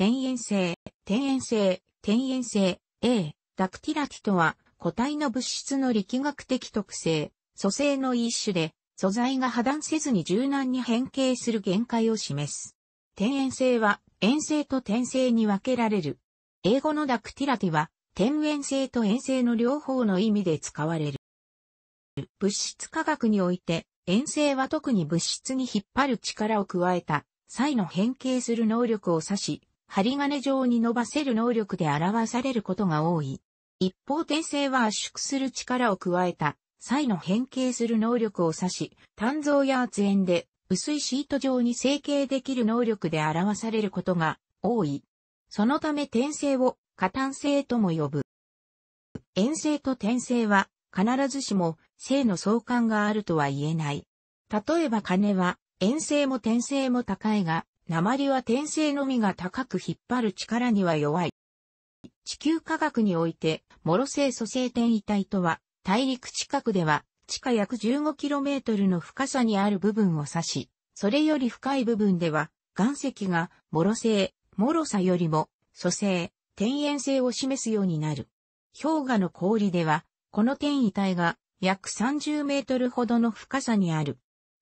転延性、転延性、転延性、A、ダクティラティとは、個体の物質の力学的特性、組成の一種で、素材が破断せずに柔軟に変形する限界を示す。転延性は、遠性と転性に分けられる。英語のダクティラティは、転延性と遠性の両方の意味で使われる。物質科学において、遠性は特に物質に引っ張る力を加えた、際の変形する能力を指し、針金状に伸ばせる能力で表されることが多い。一方転生は圧縮する力を加えた、際の変形する能力を指し、単造や圧縁で薄いシート状に成形できる能力で表されることが多い。そのため転生を過単性とも呼ぶ。遠征と転生は必ずしも性の相関があるとは言えない。例えば金は遠征も転生も高いが、鉛は天性のみが高く引っ張る力には弱い。地球科学において、モロ性組成天移体とは、大陸近くでは、地下約 15km の深さにある部分を指し、それより深い部分では、岩石が、モロ性、モロさよりも、蘇生、天延性を示すようになる。氷河の氷では、この天遺体が、約30メートルほどの深さにある。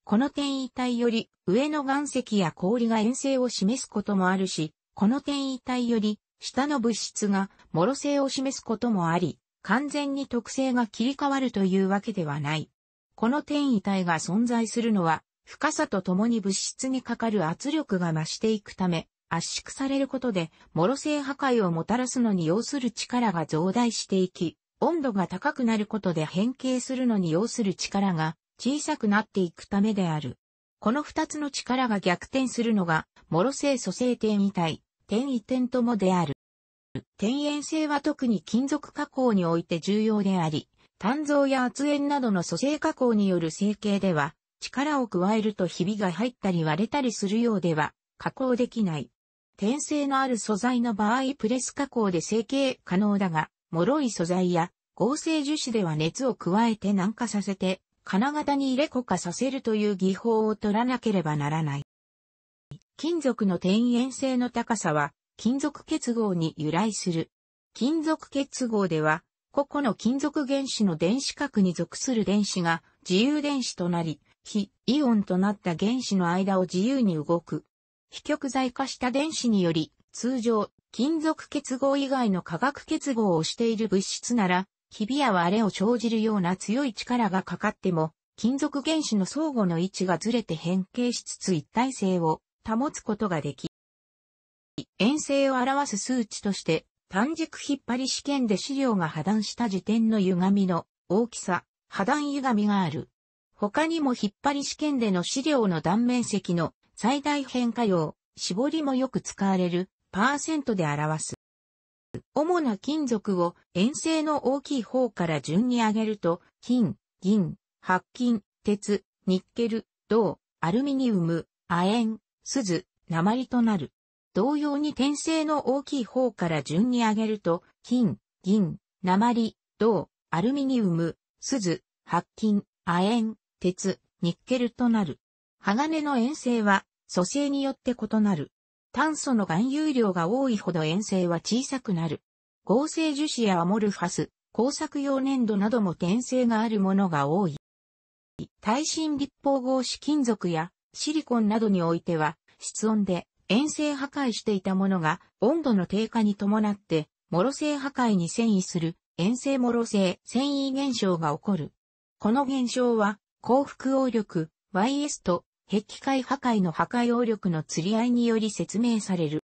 この転移体より上の岩石や氷が遠性を示すこともあるし、この転移体より下の物質が脆性を示すこともあり、完全に特性が切り替わるというわけではない。この転移体が存在するのは、深さとともに物質にかかる圧力が増していくため、圧縮されることで、脆性破壊をもたらすのに要する力が増大していき、温度が高くなることで変形するのに要する力が小さくなっていくためである。この二つの力が逆転するのが、諸性組成点移体、点移点ともである。転延性は特に金属加工において重要であり、炭造や圧炎などの蘇生。加工による成形では、力を加えるとひびが入ったり割れたりするようでは、加工できない。転性のある素材の場合プレス加工で成形可能だが、脆い素材や合成樹脂では熱を加えて軟化させて金型に入れ固化させるという技法を取らなければならない。金属の転延性の高さは、金属結合に由来する。金属結合では、個々の金属原子の電子核に属する電子が自由電子となり、非イオンとなった原子の間を自由に動く。非極材化した電子により、通常、金属結合以外の化学結合をしている物質なら、キビやはあれを生じるような強い力がかかっても、金属原子の相互の位置がずれて変形しつつ一体性を保つことができ、遠征を表す数値として、単軸引っ張り試験で資料が破断した時点の歪みの大きさ、破断歪みがある。他にも引っ張り試験での資料の断面積の最大変化用、絞りもよく使われるパーセントで表す。主な金属を遠征の大きい方から順に上げると、金、銀、白金、鉄、ニッケル、銅、アルミニウム、亜鉛、鈴、鉛となる。同様に転生の大きい方から順に上げると、金、銀、鉛、銅、アルミニウム、鈴、白金、亜鉛、鉄、ニッケルとなる。鋼の遠征は、蘇生によって異なる。炭素の含有量が多いほど塩性は小さくなる。合成樹脂やアモルファス、工作用粘土なども転性があるものが多い。耐震立方合紙金属やシリコンなどにおいては、室温で塩性破壊していたものが温度の低下に伴って、ロ性破壊に遷移する塩性ロ性遷移現象が起こる。この現象は、幸福応力 YS と壁界破壊の破壊応力の釣り合いにより説明される。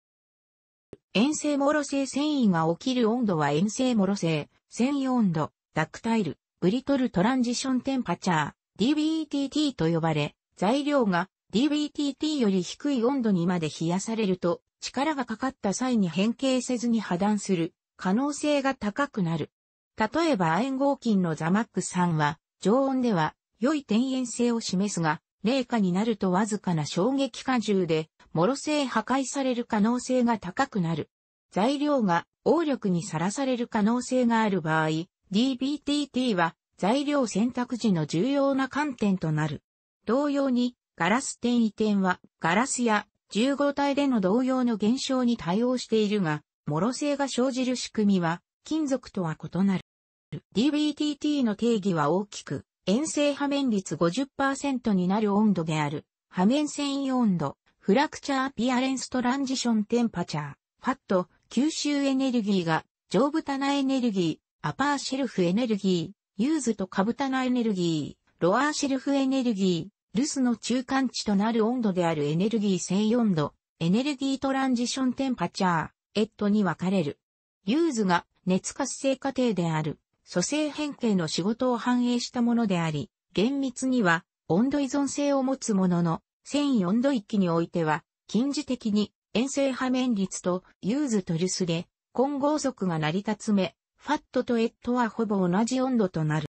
遠性もろ性繊維が起きる温度は遠性もろ性、繊維温度、ダクタイル、ブリトルトランジションテンパチャー、DBTT と呼ばれ、材料が DBTT より低い温度にまで冷やされると、力がかかった際に変形せずに破断する可能性が高くなる。例えば亜鉛合金のザマック酸は、常温では良い転延性を示すが、冷下になるとわずかな衝撃荷重で、脆性破壊される可能性が高くなる。材料が応力にさらされる可能性がある場合、DBTT は材料選択時の重要な観点となる。同様に、ガラス転移点はガラスや重合体での同様の現象に対応しているが、脆性が生じる仕組みは金属とは異なる。DBTT の定義は大きく遠征破面率50%になる温度である、破面繊維温度、フラクチャーピアレンストランジションテンパチャー、ファット、吸収エネルギーが、丈夫棚エネルギー、アパーシェルフエネルギー、ユーズと株棚エネルギー、ロアーシェルフエネルギー、ルスの中間値となる温度であるエネルギー専用温度、エネルギートランジションテンパチャー、エットに分かれる。ユーズが熱活性過程である。蘇生変形の仕事を反映したものであり、厳密には温度依存性を持つものの、繊維温度域においては、近似的に遠性破面率とユーズトリスで混合族が成り立つめ、ファットとエットはほぼ同じ温度となる。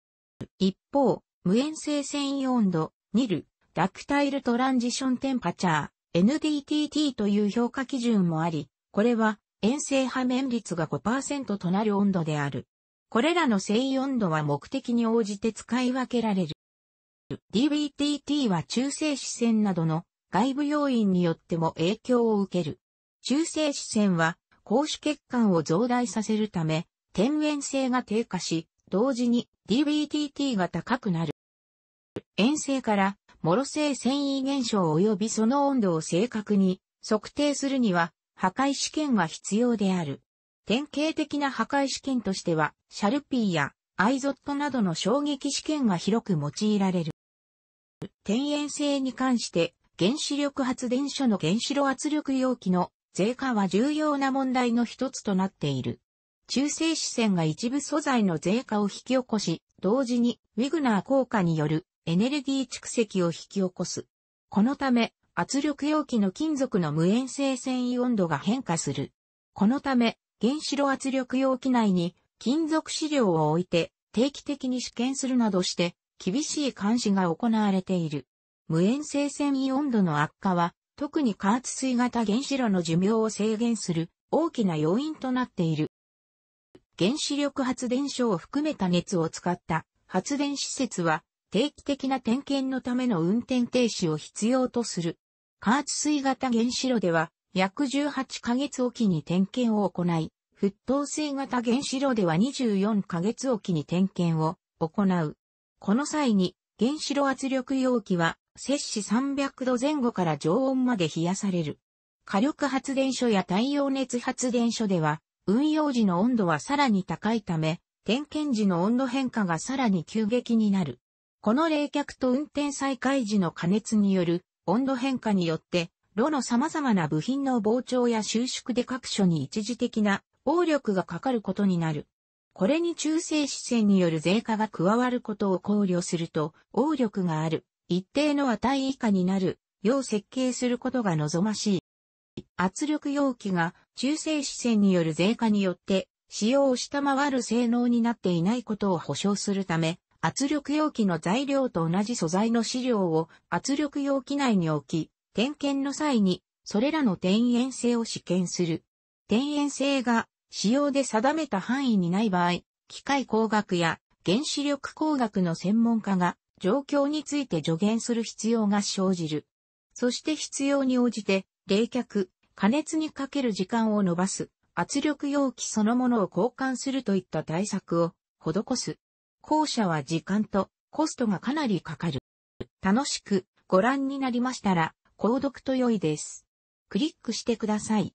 一方、無塩性繊維温度、ニル、ダクタイルトランジションテンパチャー、NDTT という評価基準もあり、これは、遠性破面率が5%となる温度である。これらの静温度は目的に応じて使い分けられる。DBTT は中性子線などの外部要因によっても影響を受ける。中性子線は高子血管を増大させるため、天然性が低下し、同時に DBTT が高くなる。遠性から諸性繊維現象及びその温度を正確に測定するには破壊試験が必要である。典型的な破壊試験としては、シャルピーやアイゾットなどの衝撃試験が広く用いられる。天然性に関して、原子力発電所の原子炉圧力容器の税化は重要な問題の一つとなっている。中性子線が一部素材の税化を引き起こし、同時にウィグナー効果によるエネルギー蓄積を引き起こす。このため、圧力容器の金属の無塩性繊維温度が変化する。このため、原子炉圧力容器内に金属資料を置いて定期的に試験するなどして厳しい監視が行われている。無塩性繊維温度の悪化は特に加圧水型原子炉の寿命を制限する大きな要因となっている。原子力発電所を含めた熱を使った発電施設は定期的な点検のための運転停止を必要とする。加圧水型原子炉では約18ヶ月おきに点検を行い、沸騰水型原子炉では24ヶ月おきに点検を行う。この際に原子炉圧力容器は摂氏300度前後から常温まで冷やされる。火力発電所や太陽熱発電所では運用時の温度はさらに高いため、点検時の温度変化がさらに急激になる。この冷却と運転再開時の加熱による温度変化によって、炉の様々な部品の膨張や収縮で各所に一時的な応力がかかることになる。これに中性子線による税化が加わることを考慮すると、応力がある、一定の値以下になる、よう設計することが望ましい。圧力容器が中性子線による税化によって使用を下回る性能になっていないことを保証するため、圧力容器の材料と同じ素材の資料を圧力容器内に置き、点検の際にそれらの転延性を試験する。転延性が使用で定めた範囲にない場合、機械工学や原子力工学の専門家が状況について助言する必要が生じる。そして必要に応じて、冷却、加熱にかける時間を伸ばす、圧力容器そのものを交換するといった対策を施す。後者は時間とコストがかなりかかる。楽しくご覧になりましたら、購読と良いです。クリックしてください。